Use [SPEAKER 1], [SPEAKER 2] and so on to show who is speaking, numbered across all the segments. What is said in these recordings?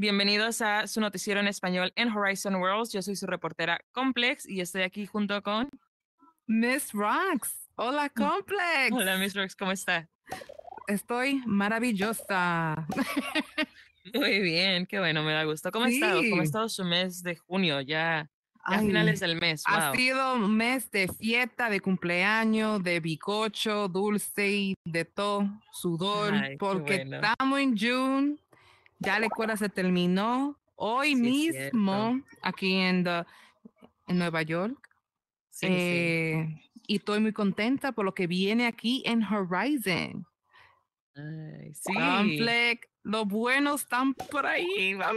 [SPEAKER 1] Bienvenidos a su noticiero en español en Horizon Worlds. Yo soy su reportera Complex y estoy aquí junto con
[SPEAKER 2] Miss Rox! Hola mm. Complex. Hola Miss Rox. ¿cómo está? Estoy maravillosa.
[SPEAKER 1] Muy bien, qué bueno, me da gusto. ¿Cómo ha estado? ¿Cómo ha estado su mes de junio? Ya
[SPEAKER 2] a finales del
[SPEAKER 1] mes. Ha sido
[SPEAKER 2] un mes de fiesta, de cumpleaños, de bicocho, dulce y de todo, sudor, porque estamos en junio. Ya la escuela se terminó hoy mismo aquí en, Nueva York. Eh, y estoy muy contenta por lo que viene aquí en Horizon.
[SPEAKER 1] Ay, sí. los buenos están por ahí, van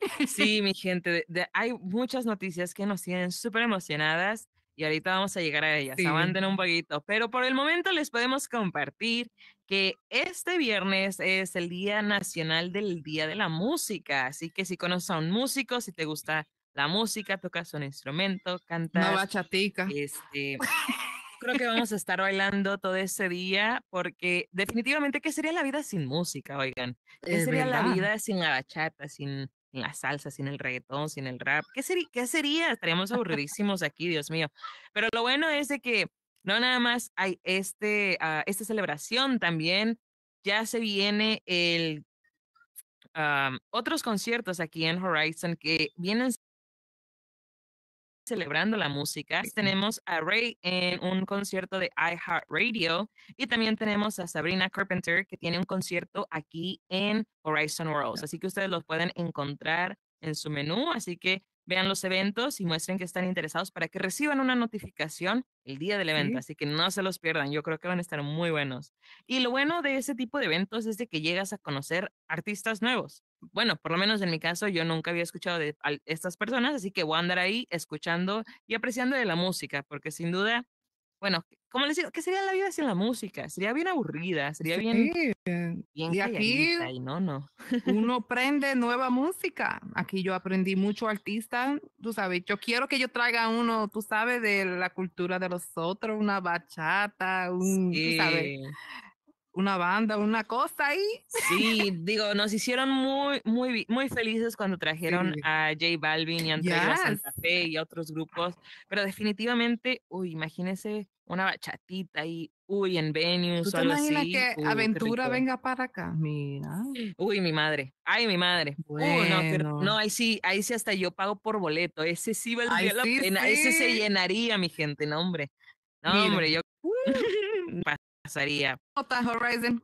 [SPEAKER 1] Sí, mi gente, hay muchas noticias que nos tienen súper emocionadas y ahorita vamos a llegar a ellas. Sí. un poquito, pero por el momento les podemos compartir que este viernes es el Día Nacional del Día de la Música. Así que si conoces a un músico, si te gusta la música, tocas un instrumento, cantas. Una bachatica. Este, creo que vamos a estar bailando todo ese día porque definitivamente, ¿qué sería la vida sin música, oigan? ¿Qué sería la vida sin la bachata, sin la salsa, sin el reggaetón, sin el rap? ¿Qué, sería? ¿Qué sería? Estaríamos aburridísimos aquí, Dios mío. Pero lo bueno es de que no nada más hay este, ah, esta celebración, también ya se viene el otros conciertos aquí en Horizon que vienen celebrando la música. Tenemos a Ray en un concierto de iHeartRadio y también tenemos a Sabrina Carpenter que tiene un concierto aquí en Horizon Worlds. Así que ustedes los pueden encontrar en su menú. Así que vean los eventos y muestren que están interesados para que reciban una notificación el día del evento, así que no se los pierdan, yo creo que van a estar muy buenos. Y lo bueno de ese tipo de eventos es de que llegas a conocer artistas nuevos. Bueno, por lo menos en mi caso, yo nunca había escuchado de estas personas, así que voy a andar ahí escuchando y apreciando de la música, porque sin duda, bueno,
[SPEAKER 2] como les digo, ¿qué sería la vida sin la música? Sería bien aburrida, sería bien, bien y aquí y no, no. uno aprende nueva música. Aquí yo aprendí mucho artista, tú sabes, yo quiero que yo traiga uno, tú sabes, de la cultura de los otros, una bachata, un, sí. tú sabes, una banda, una cosa ahí. Sí,
[SPEAKER 1] digo, nos hicieron muy, muy, muy felices cuando trajeron a J Balvin y Santa Fe y otros grupos, pero definitivamente, uy, imagínese una bachatita ahí, uy, en venues o así? que Aventura venga
[SPEAKER 2] para acá? Mira.
[SPEAKER 1] Uy, mi madre. Ay, mi madre. Uy, no, no, ahí sí, ahí sí hasta yo pago por boleto. Ese sí va el la Ese se llenaría, mi gente, no, hombre. No, hombre, yo... Uh. pasaría.
[SPEAKER 2] Nota Horizon.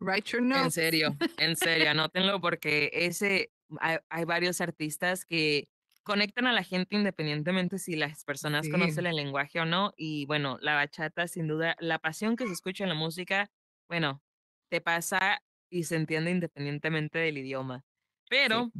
[SPEAKER 2] Write your notes. En serio,
[SPEAKER 1] en serio, anótenlo porque ese hay, varios artistas que conectan a la gente independientemente si las personas conocen el lenguaje o no. Y bueno, la bachata, sin duda, la pasión que se escucha en la música, bueno, te pasa y se entiende independientemente del idioma. Pero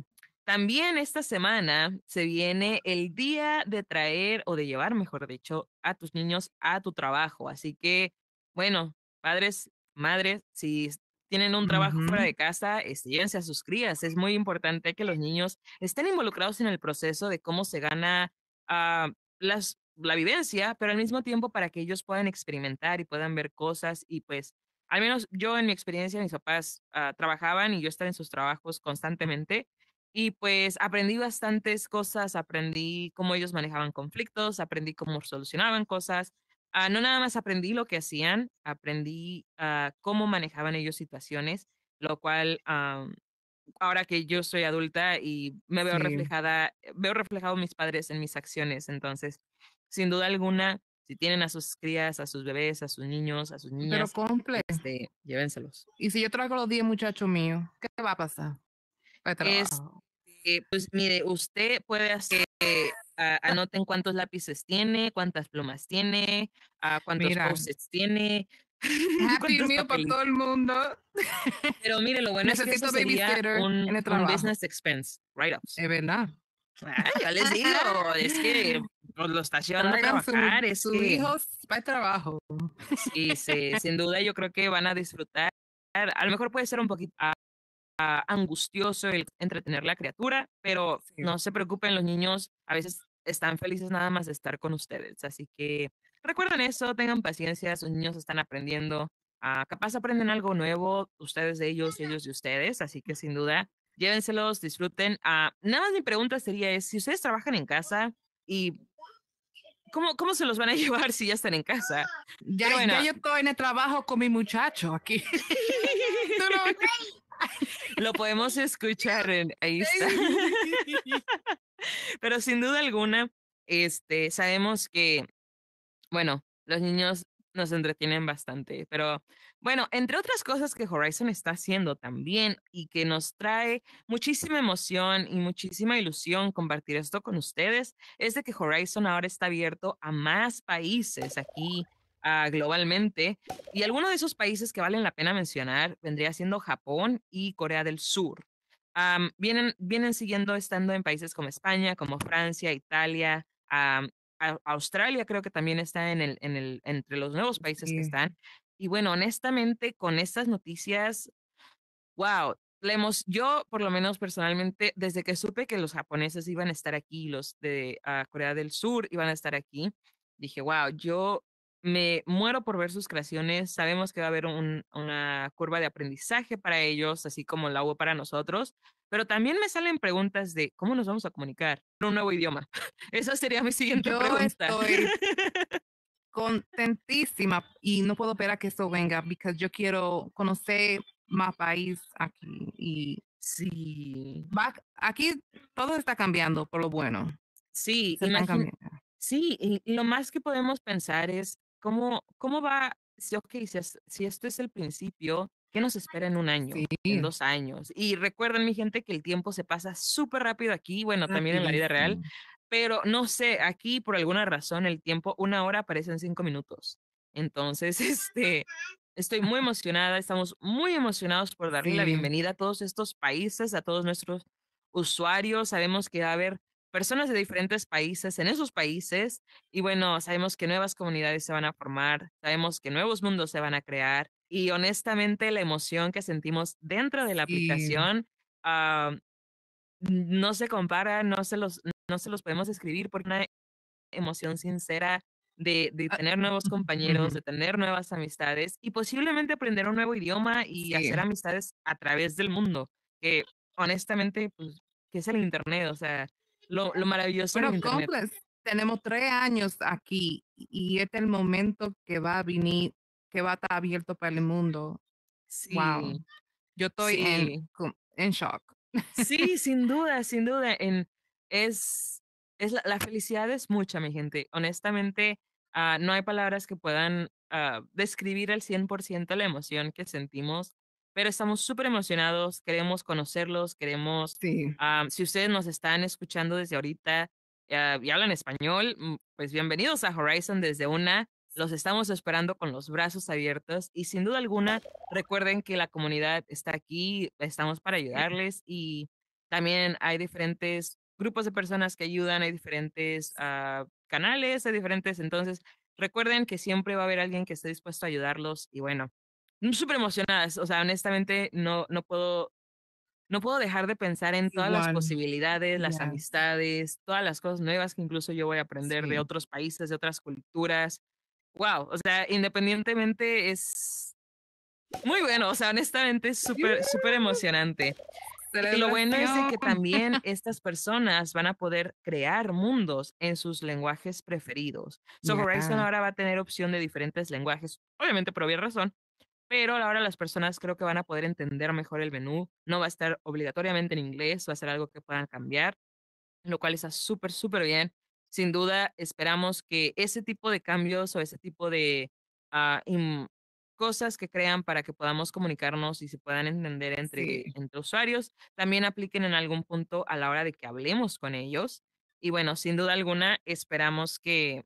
[SPEAKER 1] también esta semana se viene el día de traer o de llevar, mejor dicho, a tus niños a tu trabajo. Así que bueno, padres, madres, si tienen un trabajo fuera de casa, estudiense a sus crías. Es muy importante que los niños estén involucrados en el proceso de cómo se gana ah, la vivencia, pero al mismo tiempo para que ellos puedan experimentar y puedan ver cosas y pues al menos yo en mi experiencia, mis papás ah, trabajaban y yo estaba en sus trabajos constantemente y pues aprendí bastantes cosas, aprendí cómo ellos manejaban conflictos, aprendí cómo solucionaban cosas, Ah, no nada más aprendí lo que hacían, aprendí ah, cómo manejaban ellos situaciones, lo cual ahora que yo soy adulta y me veo reflejada, veo reflejado mis padres en mis acciones. Entonces, sin duda alguna, si tienen a sus crías, a sus bebés, a sus niños, a sus niñas,
[SPEAKER 2] pero este,
[SPEAKER 1] llévenselos.
[SPEAKER 2] Y si yo traigo los 10 muchachos míos, ¿qué va a pasar?
[SPEAKER 1] pues mire, usted puede hacer Ah. anoten cuántos lápices tiene, cuántas plumas tiene, ah, cuántos post tiene.
[SPEAKER 2] Happy ah, mío para todo el mundo. Pero mire, lo bueno Necesito es que eso sería un, business
[SPEAKER 1] expense, right Es verdad.
[SPEAKER 2] Ya les digo, es que pues, lo está llevando a trabajar. es sus hijos para el trabajo.
[SPEAKER 1] Sí, sin duda yo creo que van a disfrutar. A lo mejor puede ser un poquito angustioso el entretener la criatura, pero no se preocupen, los niños a veces están felices nada más de estar con ustedes. Así que recuerden eso, tengan paciencia, sus niños están aprendiendo. Uh, capaz aprenden algo nuevo, ustedes de ellos, ellos de ustedes. Así que sin duda, llévenselos, disfruten. Ah, nada más mi pregunta sería es, si ustedes trabajan en casa y... ¿Cómo, ¿Cómo se los van a llevar si ya están en casa?
[SPEAKER 2] Ya, yo estoy en el trabajo con mi muchacho aquí.
[SPEAKER 1] Lo podemos escuchar ahí está. Pero sin duda alguna, este, sabemos que, bueno, los niños nos entretienen bastante, pero bueno, entre otras cosas que Horizon está haciendo también y que nos trae muchísima emoción y muchísima ilusión compartir esto con ustedes, es de que Horizon ahora está abierto a más países aquí ah, globalmente y alguno de esos países que valen la pena mencionar vendría siendo Japón y Corea del Sur vienen, vienen siguiendo estando en países como España, como Francia, Italia, a, Australia creo que también está en el, en el, entre los nuevos países que están. Y bueno, honestamente, con estas noticias, wow, Lemos, yo por lo menos personalmente, desde que supe que los japoneses iban a estar aquí, los de ah, Corea del Sur iban a estar aquí, dije, wow, yo me muero por ver sus creaciones. Sabemos que va a haber una curva de aprendizaje para ellos, así como la hubo para nosotros. Pero también me salen preguntas de cómo nos vamos a comunicar en un nuevo idioma. Esa sería mi siguiente Yo pregunta. Estoy...
[SPEAKER 2] contentísima y no puedo esperar que esto venga porque yo quiero conocer más país aquí y sí aquí todo está cambiando por lo bueno
[SPEAKER 1] sí sí lo más que podemos pensar es ¿Cómo, cómo va? Si, ok, si, si esto es el principio, ¿qué nos espera en un año, en dos años? Y recuerden, mi gente, que el tiempo se pasa súper rápido aquí, bueno, también en la vida real, pero no sé, aquí por alguna razón el tiempo, una hora en cinco minutos. Entonces, este, estoy muy emocionada, estamos muy emocionados por darle la bienvenida a todos estos países, a todos nuestros usuarios. Sabemos que va a haber personas de diferentes países en esos países y bueno, sabemos que nuevas comunidades se van a formar, sabemos que nuevos mundos se van a crear y honestamente la emoción que sentimos dentro de la aplicación ah, no se compara, no se los, no se los podemos describir por una emoción sincera de, ah, tener nuevos compañeros, de tener nuevas amistades y posiblemente aprender un nuevo idioma y hacer amistades a través del mundo, que honestamente, pues, ¿qué es el Internet? O sea, lo,
[SPEAKER 2] maravilloso de tenemos tres años aquí y este es el momento que va a venir, que va a estar abierto para el mundo. Wow. Yo estoy en, shock.
[SPEAKER 1] Sí, sin duda, sin duda. En, es, es la, felicidad es mucha, mi gente. Honestamente, ah, no hay palabras que puedan ah, describir al 100% la emoción que sentimos pero estamos súper emocionados, queremos conocerlos, queremos, ah, si ustedes nos están escuchando desde ahorita ah, y hablan español, mm, pues bienvenidos a Horizon desde una, los estamos esperando con los brazos abiertos y sin duda alguna recuerden que la comunidad está aquí, estamos para ayudarles y también hay diferentes grupos de personas que ayudan, hay diferentes ah, canales, hay diferentes, entonces recuerden que siempre va a haber alguien que esté dispuesto a ayudarlos y bueno, Mm, súper emocionadas, O sea, honestamente, no, no puedo. No puedo dejar de pensar en todas las posibilidades, las amistades, todas las cosas nuevas que incluso yo voy a aprender de otros países, de otras culturas. Wow, o sea, independientemente es muy bueno, o sea, honestamente es súper, emocionante. pero lo bueno es que también estas personas van a poder crear mundos en sus lenguajes preferidos. So Horizon ahora va a tener opción de diferentes lenguajes, obviamente por obvia razón, pero ahora las personas creo que van a poder entender mejor el menú, no va a estar obligatoriamente en inglés, va a ser algo que puedan cambiar, lo cual está súper, súper bien. Sin duda, esperamos que ese tipo de cambios o ese tipo de ah, cosas que crean para que podamos comunicarnos y se puedan entender entre, entre usuarios, también apliquen en algún punto a la hora de que hablemos con ellos. Y bueno, sin duda alguna, esperamos que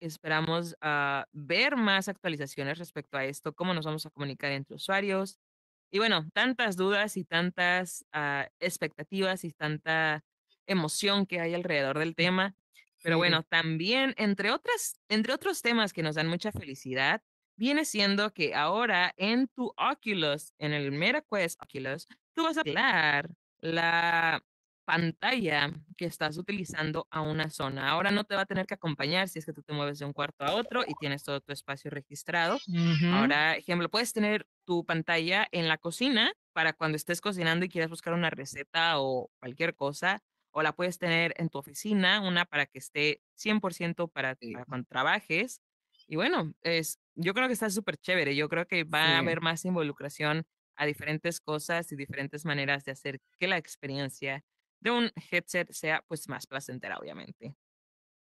[SPEAKER 1] Esperamos ah, ver más actualizaciones respecto a esto, cómo nos vamos a comunicar entre usuarios. Y bueno, tantas dudas y tantas ah, expectativas y tanta emoción que hay alrededor del tema. Pero bueno, también, entre, otras, entre otros temas que nos dan mucha felicidad, viene siendo que ahora en tu Oculus, en el MetaQuest Oculus, tú vas a hablar la pantalla que estás utilizando a una zona. Ahora no te va a tener que acompañar si es que tú te mueves de un cuarto a otro y tienes todo tu espacio registrado. Ahora, ejemplo, puedes tener tu pantalla en la cocina para cuando estés cocinando y quieras buscar una receta o cualquier cosa, o la puedes tener en tu oficina, una para que esté 100% para, cuando trabajes. Y bueno, es, yo creo que está súper chévere. Yo creo que va a haber más involucración a diferentes cosas y diferentes maneras de hacer que la experiencia de un headset sea pues más placentera, obviamente.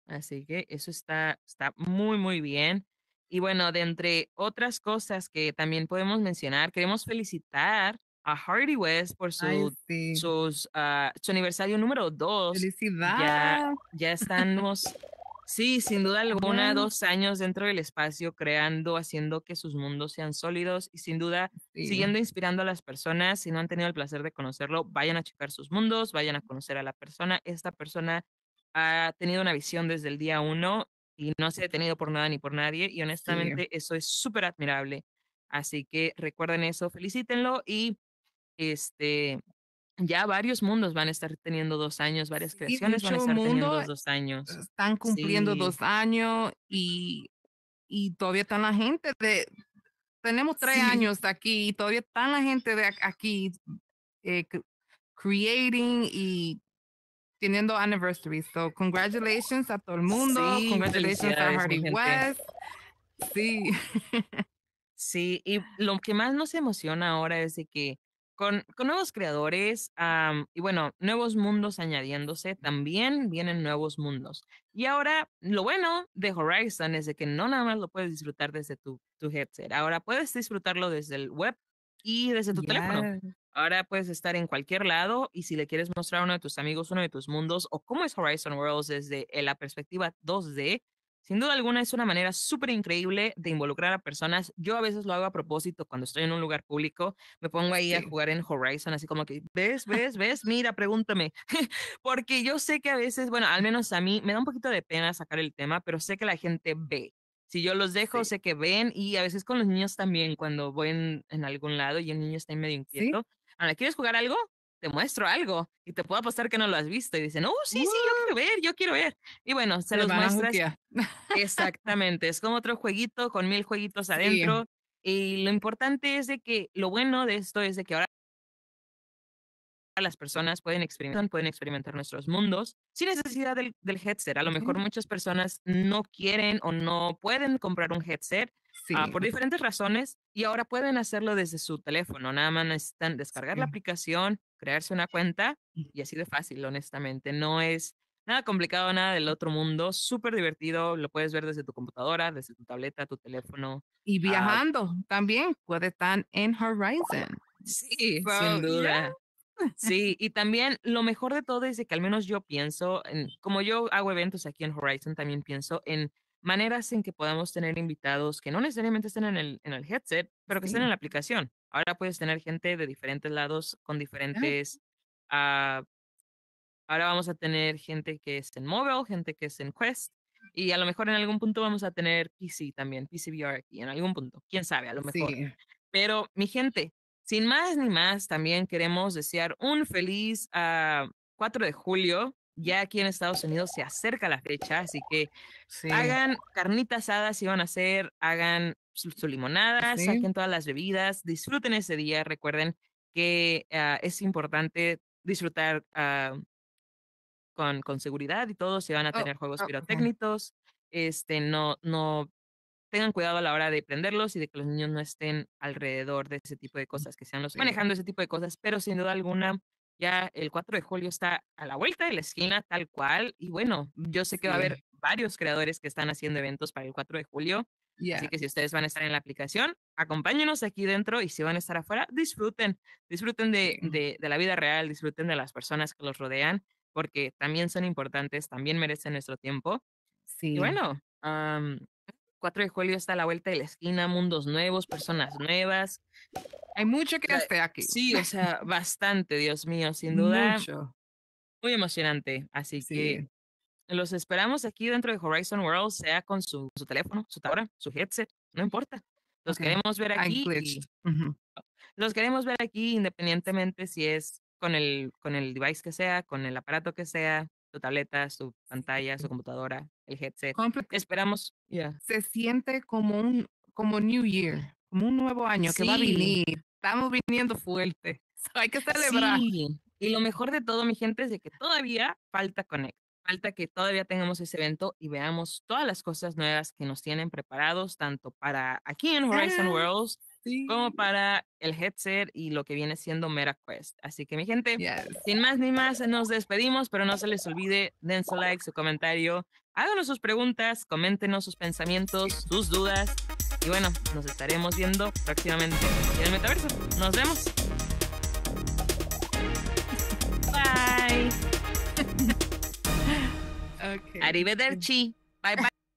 [SPEAKER 1] Así que eso está, está muy, muy bien. Y bueno, de entre otras cosas que también podemos mencionar, queremos felicitar a Hardy West por su, sus, ah, su aniversario número 2. ¡Felicidad! Ya, ya estamos Sí, sin duda alguna, dos años dentro del espacio, creando, haciendo que sus mundos sean sólidos y sin duda siguiendo inspirando a las personas. Si no han tenido el placer de conocerlo, vayan a checar sus mundos, vayan a conocer a la persona. Esta persona ha tenido una visión desde el día uno y no se ha detenido por nada ni por nadie y honestamente eso es súper admirable. Así que recuerden eso, felicítenlo y este, ya varios mundos van a estar teniendo dos años, varias creaciones van a estar teniendo dos años. Están cumpliendo dos
[SPEAKER 2] años y, y todavía están la gente de... Tenemos tres años años aquí y todavía están la gente de aquí eh, creating y teniendo anniversaries. So, congratulations a todo el mundo. congratulations a Hardy West. Sí.
[SPEAKER 1] sí, y lo que más nos emociona ahora es de que con, nuevos creadores y bueno, nuevos mundos añadiéndose, también vienen nuevos mundos. Y ahora lo bueno de Horizon es de que no nada más lo puedes disfrutar desde tu, tu headset, ahora puedes disfrutarlo desde el web y desde tu teléfono. Ahora puedes estar en cualquier lado y si le quieres mostrar a uno de tus amigos, uno de tus mundos o cómo es Horizon Worlds desde la perspectiva 2D, sin duda alguna es una manera súper increíble de involucrar a personas. Yo a veces lo hago a propósito cuando estoy en un lugar público, me pongo ahí a jugar en Horizon, así como que, ves, ves, ves, mira, pregúntame, porque yo sé que a veces, bueno, al menos a mí me da un poquito de pena sacar el tema, pero sé que la gente ve. Si yo los dejo, sé que ven y a veces con los niños también, cuando voy en, algún lado y el niño está medio inquieto. Ahora, ¿quieres jugar algo? te muestro algo y te puedo apostar que no lo has visto. Y dicen, oh, sí, sí, yo quiero ver, yo quiero ver. Y bueno, se, los muestras. Exactamente, es como otro jueguito con mil jueguitos adentro. Y lo importante es de que lo bueno de esto es de que ahora las personas pueden experimentar, pueden experimentar nuestros mundos sin necesidad del headset. A lo mejor muchas personas no quieren o no pueden comprar un headset Ah, por diferentes razones y ahora pueden hacerlo desde su teléfono. Nada más necesitan descargar la aplicación, crearse una cuenta y así de fácil, honestamente. No es nada complicado, nada del otro mundo. Súper divertido. Lo puedes ver desde tu computadora, desde tu tableta, tu teléfono.
[SPEAKER 2] Y ah, viajando también. Puede estar en Horizon. Sí, sin duda.
[SPEAKER 1] Sí, y también lo mejor de todo es que al menos yo pienso, en, como yo hago eventos aquí en Horizon, también pienso en maneras en que podamos tener invitados que no necesariamente estén en el, en el headset, pero que estén en la aplicación. Ahora puedes tener gente de diferentes lados con diferentes... Ah, ahora vamos a tener gente que es en mobile, gente que es en Quest, y a lo mejor en algún punto vamos a tener PC también, VR aquí, en algún punto. ¿Quién sabe? A lo mejor. Pero mi gente, sin más ni más, también queremos desear un feliz a ah, 4 de julio ya aquí en Estados Unidos se acerca la fecha, así que hagan carnitas asadas si van a hacer, hagan su, limonadas, limonada, saquen todas las bebidas, disfruten ese día, recuerden que ah, es importante disfrutar ah, con, con, seguridad y todo, si van a oh, tener juegos oh, pirotécnicos, este, no, no tengan cuidado a la hora de prenderlos y de que los niños no estén alrededor de ese tipo de mm. cosas, que sean los manejando ese tipo de cosas, pero sin duda alguna ya el 4 de julio está a la vuelta de la esquina, tal cual. Y bueno, yo sé que va a haber varios creadores que están haciendo eventos para el 4 de julio. Así que si ustedes van a estar en la aplicación, acompáñenos aquí dentro y si van a estar afuera, disfruten, disfruten de, la vida real, disfruten de las personas que los rodean, porque también son importantes, también merecen nuestro tiempo. Sí. Y bueno, 4 de julio está la vuelta de la esquina, mundos nuevos, personas nuevas. Hay mucho que hacer aquí. Sí, o sea, bastante, Dios mío, sin duda. Mucho. Muy emocionante, así que los esperamos aquí dentro de Horizon World, sea con su, teléfono, su tabla, su headset, no importa. Los queremos ver aquí. Los queremos ver aquí independientemente si es con el, con el device que sea, con el aparato que sea, tu tableta, su pantalla, su computadora, el headset. Esperamos.
[SPEAKER 2] ya Se siente como un como New Year, como un nuevo año que va a venir.
[SPEAKER 1] Estamos viniendo fuerte. hay que celebrar. Y lo mejor de todo, mi gente, es de que todavía falta Connect. Falta que todavía tengamos ese evento y veamos todas las cosas nuevas que nos tienen preparados, tanto para aquí en Horizon Worlds como para el headset y lo que viene siendo MetaQuest. Así que mi gente, sin más ni más, nos despedimos, pero no se les olvide, den su like, su comentario, háganos sus preguntas, coméntenos sus pensamientos, sus dudas. Y bueno, nos estaremos viendo próximamente en el metaverso. Nos vemos.
[SPEAKER 2] Bye.
[SPEAKER 1] Okay. Arrivederci. Bye bye.